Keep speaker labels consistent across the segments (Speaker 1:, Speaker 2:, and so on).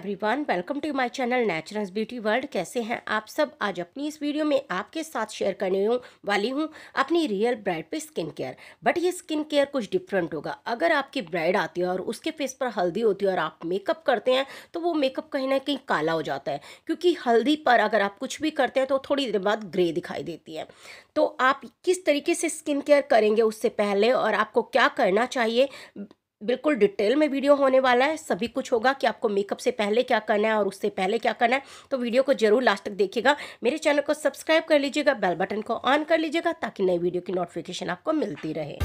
Speaker 1: everyone welcome to my channel naturals beauty world कैसे हैं आप सब आज अपनी इस वीडियो में आपके साथ शेयर करने वाली हूँ अपनी रियल ब्राइड पे स्किन केयर बट ये स्किन केयर कुछ डिफरेंट होगा अगर आपकी ब्राइड आती है और उसके फेस पर हल्दी होती है और आप मेकअप करते हैं तो वो मेकअप कहीं ना कहीं काला हो जाता है क्योंकि हल्दी पर अगर आप कुछ भी करते हैं तो थोड़ी देर बाद ग्रे दिखाई देती है तो आप किस तरीके से स्किन केयर करेंगे उससे पहले और आपको क्या करना चाहिए बिल्कुल डिटेल में वीडियो होने वाला है सभी कुछ होगा कि आपको मेकअप से पहले क्या करना है और उससे पहले क्या करना है तो वीडियो को जरूर लास्ट तक देखिएगा मेरे चैनल को सब्सक्राइब कर लीजिएगा बेल बटन को ऑन कर लीजिएगा ताकि नई वीडियो की नोटिफिकेशन आपको मिलती रहे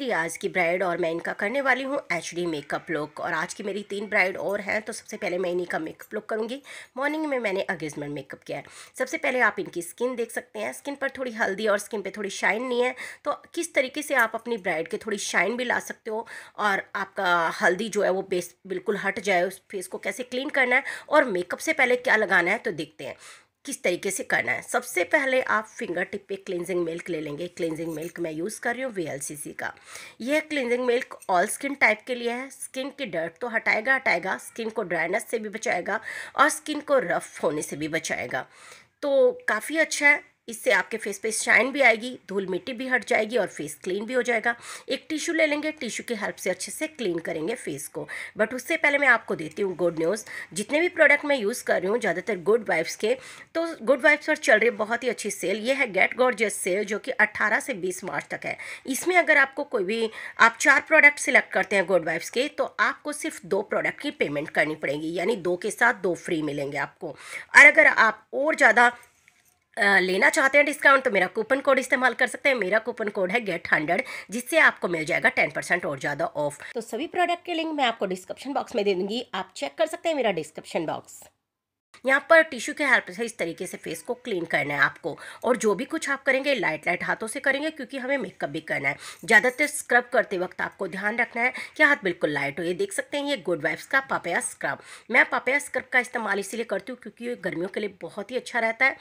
Speaker 1: मेरी आज की ब्राइड और मैं इनका करने वाली हूँ एच डी मेकअप लुक और आज की मेरी तीन ब्राइड और हैं तो सबसे पहले मैं इन्हीं का मेकअप लुक करूँगी मॉर्निंग में मैंने अगेजमेंट मेकअप किया है सबसे पहले आप इनकी स्किन देख सकते हैं स्किन पर थोड़ी हल्दी और स्किन पर थोड़ी शाइन नहीं है तो किस तरीके से आप अपनी ब्राइड के थोड़ी शाइन भी ला सकते हो और आपका हल्दी जो है वो बेस बिल्कुल हट जाए उस फेस को कैसे क्लीन करना है और मेकअप से पहले क्या लगाना है तो देखते हैं किस तरीके से करना है सबसे पहले आप फिंगर टिप पे क्लिनजिंग मिल्क ले लेंगे क्लिनजिंग मिल्क मैं यूज़ कर रही हूँ वी का यह cleansing milk all skin type के लिए है स्किन की डर्ट तो हटाएगा हटाएगा स्किन को ड्राइनेस से भी बचाएगा और स्किन को रफ होने से भी बचाएगा तो काफ़ी अच्छा है इससे आपके फेस पे शाइन भी आएगी धूल मिट्टी भी हट जाएगी और फेस क्लीन भी हो जाएगा एक टिश्यू ले लेंगे टिश्यू की हेल्प से अच्छे से क्लीन करेंगे फेस को बट उससे पहले मैं आपको देती हूँ गुड न्यूज़ जितने भी प्रोडक्ट मैं यूज़ कर रही हूँ ज़्यादातर गुड वाइब्स के तो गुड वाइब्स पर चल रही बहुत ही अच्छी सेल ये है गेट गॉड सेल जो कि अट्ठारह से बीस मार्च तक है इसमें अगर आपको कोई भी आप चार प्रोडक्ट सिलेक्ट करते हैं गुड वाइब्स के तो आपको सिर्फ दो प्रोडक्ट की पेमेंट करनी पड़ेगी यानी दो के साथ दो फ्री मिलेंगे आपको और अगर आप और ज़्यादा लेना चाहते हैं डिस्काउंट तो मेरा कूपन कोड इस्तेमाल कर सकते हैं मेरा कूपन कोड है गेट हंड्रेड जिससे आपको मिल जाएगा टेन परसेंट और ज़्यादा ऑफ तो सभी प्रोडक्ट के लिंक मैं आपको डिस्क्रिप्शन बॉक्स में दे दूंगी आप चेक कर सकते हैं मेरा डिस्क्रिप्शन बॉक्स यहाँ पर टिश्यू के हेल्प से इस तरीके से फेस को क्लीन करना है आपको और जो भी कुछ आप करेंगे लाइट लाइट हाथों से करेंगे क्योंकि हमें मेकअप भी करना है ज़्यादातर स्क्रब करते वक्त आपको ध्यान रखना है कि हाथ बिल्कुल लाइट हो ये देख सकते हैं ये गुड वाइफ्स का पापया स्क्रब मैं पापया स्क्रब का इस्तेमाल इसीलिए करती हूँ क्योंकि ये गर्मियों के लिए बहुत ही अच्छा रहता है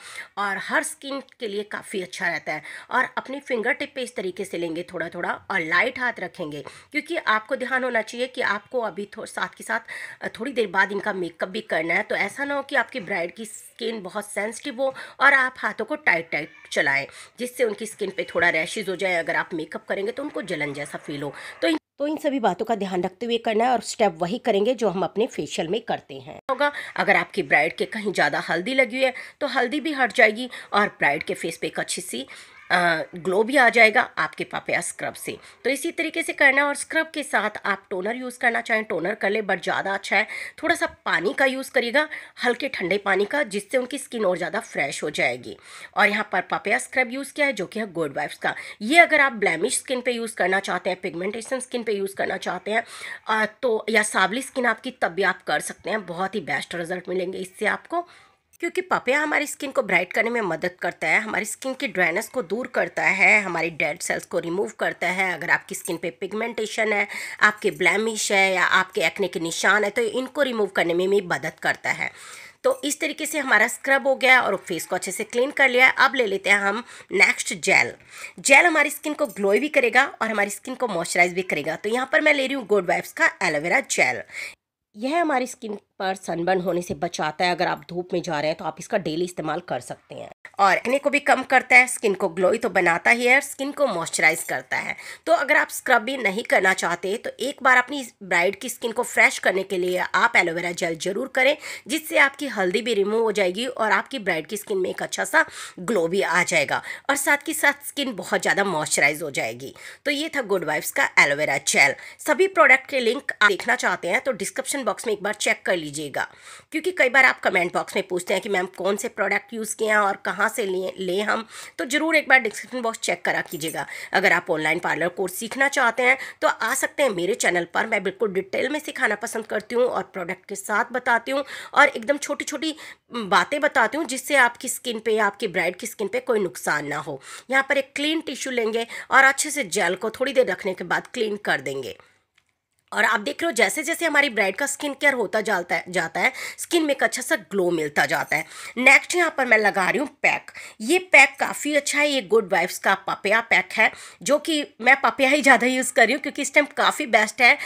Speaker 1: और हर स्किन के लिए काफ़ी अच्छा रहता है और अपनी फिंगर टिप पर इस तरीके से लेंगे थोड़ा थोड़ा और लाइट हाथ रखेंगे क्योंकि आपको ध्यान होना चाहिए कि आपको अभी साथ के साथ थोड़ी देर बाद इनका मेकअप भी करना है तो ऐसा ना हो कि आपकी ब्राइड की स्किन बहुत सेंसिटिव हो और आप हाथों को टाइट टाइट चलाएं जिससे उनकी स्किन पे थोड़ा रैशेज हो जाए अगर आप मेकअप करेंगे तो उनको जलन जैसा फील हो तो इन तो इन सभी बातों का ध्यान रखते हुए करना है और स्टेप वही करेंगे जो हम अपने फेशियल में करते हैं होगा अगर आपकी ब्राइड के कहीं ज़्यादा हल्दी लगी है तो हल्दी भी हट जाएगी और ब्राइड के फेस पे एक अच्छी सी ग्लो भी आ जाएगा आपके पापया स्क्रब से तो इसी तरीके से करना और स्क्रब के साथ आप टोनर यूज़ करना चाहें टोनर कर ले बट ज़्यादा अच्छा है थोड़ा सा पानी का यूज़ करिएगा हल्के ठंडे पानी का जिससे उनकी स्किन और ज़्यादा फ्रेश हो जाएगी और यहाँ पर पापया स्क्रब यूज़ किया है जो कि है गुड वाइफ्स का ये अगर आप ब्लैमिश स्किन पर यूज़ करना चाहते हैं पिगमेंटेशन स्किन पर यूज़ करना चाहते हैं तो या सावली स्किन आपकी तब भी आप कर सकते हैं बहुत ही बेस्ट रिजल्ट मिलेंगे इससे आपको क्योंकि पपिया हमारी स्किन को ब्राइट करने में मदद करता है हमारी स्किन की ड्राइनेस को दूर करता है हमारी डेड सेल्स को रिमूव करता है अगर आपकी स्किन पे पिगमेंटेशन है आपके ब्लैमिश है या आपके एक्ने के निशान है तो इनको रिमूव करने में भी मदद करता है तो इस तरीके से हमारा स्क्रब हो गया और फेस को अच्छे से क्लीन कर लिया अब ले लेते हैं हम नेक्स्ट जेल जेल हमारी स्किन को ग्लोई भी करेगा और हमारी स्किन को मॉइस्चराइज भी करेगा तो यहाँ पर मैं ले रही हूँ गुड वाइब्स का एलोवेरा जेल यह हमारी स्किन पर सनबर्न होने से बचाता है अगर आप धूप में जा रहे हैं तो आप इसका डेली इस्तेमाल कर सकते हैं और एने को भी कम करता है स्किन को ग्लोई तो बनाता ही है और स्किन को मॉइस्चराइज करता है तो अगर आप स्क्रब भी नहीं करना चाहते तो एक बार अपनी ब्राइड की स्किन को फ्रेश करने के लिए आप एलोवेरा जेल जरूर करें जिससे आपकी हल्दी भी रिमूव हो जाएगी और आपकी ब्राइड की स्किन में एक अच्छा सा ग्लो भी आ जाएगा और साथ ही साथ स्किन बहुत ज़्यादा मॉइस्चराइज हो जाएगी तो ये था गुड वाइफ्स का एलोवेरा जेल सभी प्रोडक्ट के लिंक आप देखना चाहते हैं तो डिस्क्रिप्शन बॉक्स में एक बार चेक कर लीजिए लीजिएगा क्योंकि कई बार आप कमेंट बॉक्स में पूछते हैं कि मैम कौन से प्रोडक्ट यूज़ किए हैं और कहाँ से लिए लें हम तो ज़रूर एक बार डिस्क्रिप्शन बॉक्स चेक करा कीजिएगा अगर आप ऑनलाइन पार्लर कोर्स सीखना चाहते हैं तो आ सकते हैं मेरे चैनल पर मैं बिल्कुल डिटेल में सिखाना पसंद करती हूँ और प्रोडक्ट के साथ बताती हूँ और एकदम छोटी छोटी बातें बताती हूँ जिससे आपकी स्किन पर आपकी ब्राइड की स्किन पर कोई नुकसान ना हो यहाँ पर एक क्लीन टिश्यू लेंगे और अच्छे से जेल को थोड़ी देर रखने के बाद क्लीन कर देंगे और आप देख रहे हो जैसे जैसे हमारी ब्राइड का स्किन केयर होता जाता है जाता है स्किन में एक अच्छा सा ग्लो मिलता जाता है नेक्स्ट यहाँ पर मैं लगा रही हूँ पैक ये पैक काफ़ी अच्छा है ये गुड वाइफ्स का पपिया पैक है जो कि मैं पपिया ही ज़्यादा यूज़ कर रही हूँ क्योंकि इस टाइम काफ़ी बेस्ट है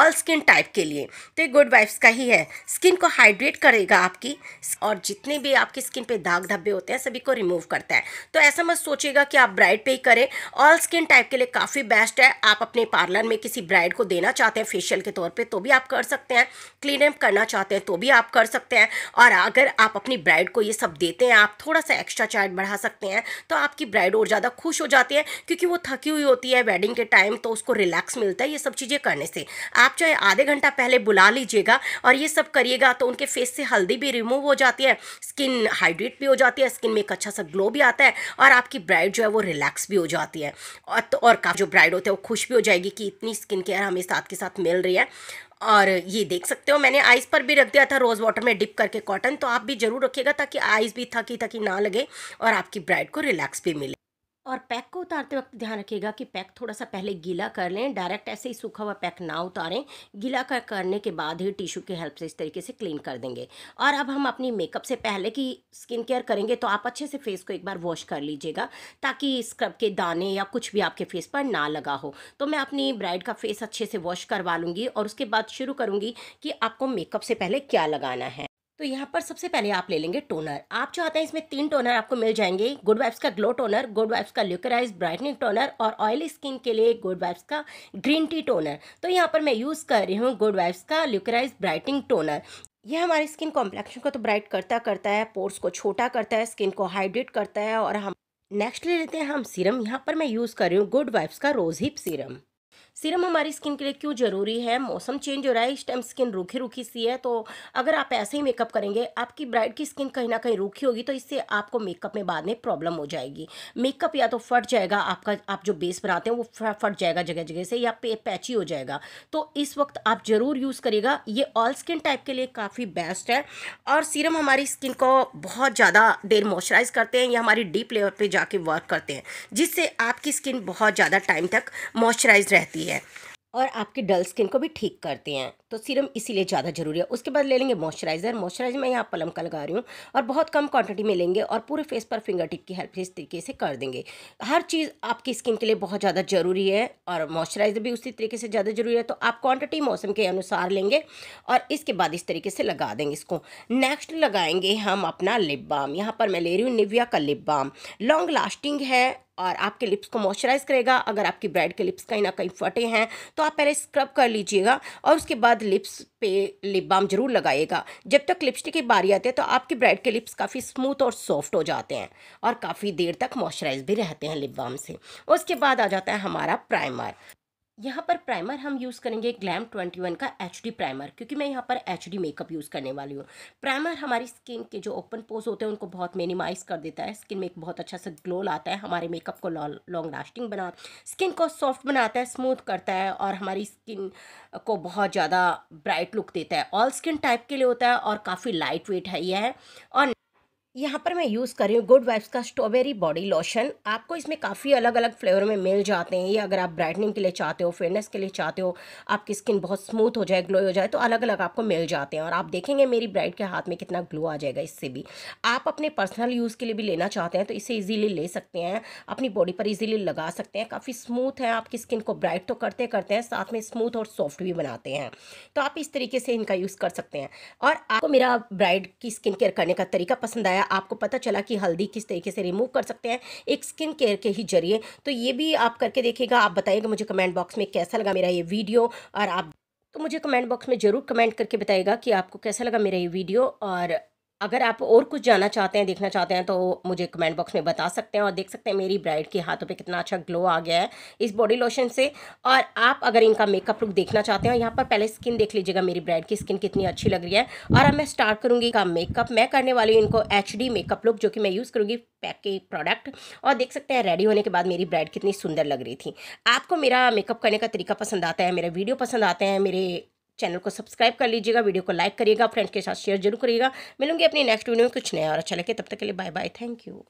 Speaker 1: ऑल स्किन टाइप के लिए तो ये गुड वाइफ्स का ही है स्किन को हाइड्रेट करेगा आपकी और जितने भी आपकी स्किन पर दाग धब्बे होते हैं सभी को रिमूव करता है तो ऐसा मत सोचिएगा कि आप ब्राइड पर ही करें ऑल स्किन टाइप के लिए काफ़ी बेस्ट है आप अपने पार्लर में किसी ब्राइड को देना चाहते हैं हैं फेशियल के तौर पे तो भी आप कर सकते हैं क्लीन अप करना चाहते हैं तो भी आप कर सकते हैं और अगर आप अपनी ब्राइड को ये सब देते हैं आप थोड़ा सा एक्स्ट्रा चार्ज बढ़ा सकते हैं तो आपकी ब्राइड और ज़्यादा खुश हो जाती है क्योंकि वो थकी हुई होती है वेडिंग के टाइम तो उसको रिलैक्स मिलता है ये सब चीज़ें करने से आप चाहे आधे घंटा पहले बुला लीजिएगा और ये सब करिएगा तो उनके फेस से हल्दी भी रिमूव हो जाती है स्किन हाइड्रेट भी हो जाती है स्किन में एक अच्छा सा ग्लो भी आता है और आपकी ब्राइड जो है वो रिलैक्स भी हो जाती है और तो और का जो ब्राइड होता है वो खुश भी हो जाएगी कि इतनी स्किन केयर हमें साथ के साथ साथ मिल रही है और ये देख सकते हो मैंने आइस पर भी रख दिया था रोज़ वाटर में डिप करके कॉटन तो आप भी ज़रूर रखिएगा ताकि आइस भी थकी थकी ना लगे और आपकी ब्राइड को रिलैक्स भी मिले और पैक को उतारते वक्त ध्यान रखिएगा कि पैक थोड़ा सा पहले गीला कर लें डायरेक्ट ऐसे ही सूखा हुआ पैक ना उतारें गीला कर करने के बाद ही टिश्यू के हेल्प से इस तरीके से क्लीन कर देंगे और अब हम अपनी मेकअप से पहले की स्किन केयर करेंगे तो आप अच्छे से फेस को एक बार वॉश कर लीजिएगा ताकि स्क्रब के दाने या कुछ भी आपके फेस पर ना लगा हो तो मैं अपनी ब्राइड का फेस अच्छे से वॉश करवा लूँगी और उसके बाद शुरू करूँगी कि आपको मेकअप से पहले क्या लगाना है तो यहाँ पर सबसे पहले आप ले लेंगे टोनर आप जो आते हैं इसमें तीन टोनर आपको मिल जाएंगे गुड वाइब्स का ग्लो टोनर गुड वाइब्स का ल्यूकराइज ब्राइटनिंग टोनर और ऑयली स्किन के लिए गुड वाइब्स का ग्रीन टी टोनर तो यहाँ पर मैं यूज़ कर रही हूँ गुड वाइब्स का ल्यूकराइज ब्राइटनिंग टोनर यह हमारी स्किन कॉम्प्लेक्शन को तो ब्राइट करता करता है पोर्स को छोटा करता है स्किन को हाइड्रेट करता है और हम नेक्स्ट ले लेते हैं हम सीरम यहाँ पर मैं यूज़ कर रही हूँ गुड वाइब्स का रोज़ हिप सीरम सीरम हमारी स्किन के लिए क्यों ज़रूरी है मौसम चेंज हो रहा है इस टाइम स्किन रूखी रूखी सी है तो अगर आप ऐसे ही मेकअप करेंगे आपकी ब्राइड की स्किन कहीं ना कहीं रूखी होगी तो इससे आपको मेकअप में बाद में प्रॉब्लम हो जाएगी मेकअप या तो फट जाएगा आपका आप जो बेस बनाते हैं वो फट जाएगा जगह जगह से या पैची हो जाएगा तो इस वक्त आप ज़रूर यूज़ करिएगा ये ऑल स्किन टाइप के लिए काफ़ी बेस्ट है और सीरम हमारी स्किन को बहुत ज़्यादा देर मॉइस्चराइज करते हैं या हमारी डीप लेवल पर जाके वर्क करते हैं जिससे आपकी स्किन बहुत ज़्यादा टाइम तक मॉइस्चराइज रहती है होती है और आपके डल स्किन को भी ठीक करते हैं तो सीरम इसीलिए ज़्यादा ज़रूरी है उसके बाद ले लेंगे मॉइस्चराइज़र मॉइस्चराइज़र मैं यहाँ पलम का लगा रही हूँ और बहुत कम क्वांटिटी में लेंगे और पूरे फेस पर फिंगर टिप की हेल्प से इस तरीके से कर देंगे हर चीज़ आपकी स्किन के लिए बहुत ज़्यादा ज़रूरी है और मॉइस्चराइज़र भी उसी तरीके से ज़्यादा ज़रूरी है तो आप क्वान्टिटी मौसम के अनुसार लेंगे और इसके बाद इस तरीके से लगा देंगे इसको नेक्स्ट लगाएंगे हम अपना लिप बाम यहाँ पर मैं ले रही हूँ निविया का लिप बाम लॉन्ग लास्टिंग है और आपके लिप्स को मॉइस्चराइज़ करेगा अगर आपकी ब्राइड के लिप्स कहीं ना कहीं फटे हैं तो आप पहले स्क्रब कर लीजिएगा और उसके बाद लिप्स पे लिप बाम जरूर लगाइएगा जब तक लिपस्टिक की बारी आती है तो आपकी ब्राइड के लिप्स काफ़ी स्मूथ और सॉफ्ट हो जाते हैं और काफ़ी देर तक मॉइस्चराइज भी रहते हैं लिप बाम से उसके बाद आ जाता है हमारा प्राइमर यहाँ पर प्राइमर हम यूज़ करेंगे ग्लैम 21 का एच प्राइमर क्योंकि मैं यहाँ पर एच मेकअप यूज़ करने वाली हूँ प्राइमर हमारी स्किन के जो ओपन पोज होते हैं उनको बहुत मिनिमाइज कर देता है स्किन में एक बहुत अच्छा सा ग्लो लाता है हमारे मेकअप को लॉन्ग लास्टिंग बना स्किन को सॉफ्ट बनाता है स्मूथ करता है और हमारी स्किन को बहुत ज़्यादा ब्राइट लुक देता है ऑल स्किन टाइप के लिए होता है और काफ़ी लाइट वेट है यह और यहाँ पर मैं यूज़ कर रही हूँ गुड वाइब्स का स्ट्रॉबेरी बॉडी लोशन आपको इसमें काफ़ी अलग अलग फ्लेवर में मिल जाते हैं ये अगर आप ब्राइटनिंग के लिए चाहते हो फेयरनेस के लिए चाहते हो आपकी स्किन बहुत स्मूथ हो जाए ग्लो हो जाए तो अलग अलग आपको मिल जाते हैं और आप देखेंगे मेरी ब्राइड के हाथ में कितना ग्लो आ जाएगा इससे भी आप अपने पर्सनल यूज़ के लिए भी लेना चाहते हैं तो इसे ईजिली ले सकते हैं अपनी बॉडी पर ईजिली लगा सकते हैं काफ़ी स्मूथ है आपकी स्किन को ब्राइट तो करते करते हैं साथ में स्मूथ और सॉफ्ट भी बनाते हैं तो आप इस तरीके से इनका यूज़ कर सकते हैं और आपको मेरा ब्राइड की स्किन केयर करने का तरीका पसंद आया आपको पता चला कि हल्दी किस तरीके से रिमूव कर सकते हैं एक स्किन केयर के ही जरिए तो ये भी आप करके देखिएगा आप बताइएगा मुझे कमेंट बॉक्स में कैसा लगा मेरा ये वीडियो और आप तो मुझे कमेंट बॉक्स में ज़रूर कमेंट करके बताइएगा कि आपको कैसा लगा मेरा ये वीडियो और अगर आप और कुछ जानना चाहते हैं देखना चाहते हैं तो मुझे कमेंट बॉक्स में बता सकते हैं और देख सकते हैं मेरी ब्राइड के हाथों पे कितना अच्छा ग्लो आ गया है इस बॉडी लोशन से और आप अगर इनका मेकअप लुक देखना चाहते हैं यहाँ पर पहले स्किन देख लीजिएगा मेरी ब्राइड की स्किन कितनी अच्छी लग रही है और अब मैं स्टार्ट करूँगी का मेकअप मैं करने वाली हूँ इनको एच मेकअप लुक जो कि मैं यूज़ करूँगी पैक के प्रोडक्ट और देख सकते हैं रेडी होने के बाद मेरी ब्राइड कितनी सुंदर लग रही थी आपको मेरा मेकअप करने का तरीका पसंद आता है मेरे वीडियो पसंद आते हैं मेरे चैनल को सब्सक्राइब कर लीजिएगा वीडियो को लाइक करिएगा फ्रेंड के साथ शेयर जरूर करिएगा मिलूंगी अपनी नेक्स्ट वीडियो में कुछ नया और अच्छा लगे तब तक के लिए बाय बाय थैंक यू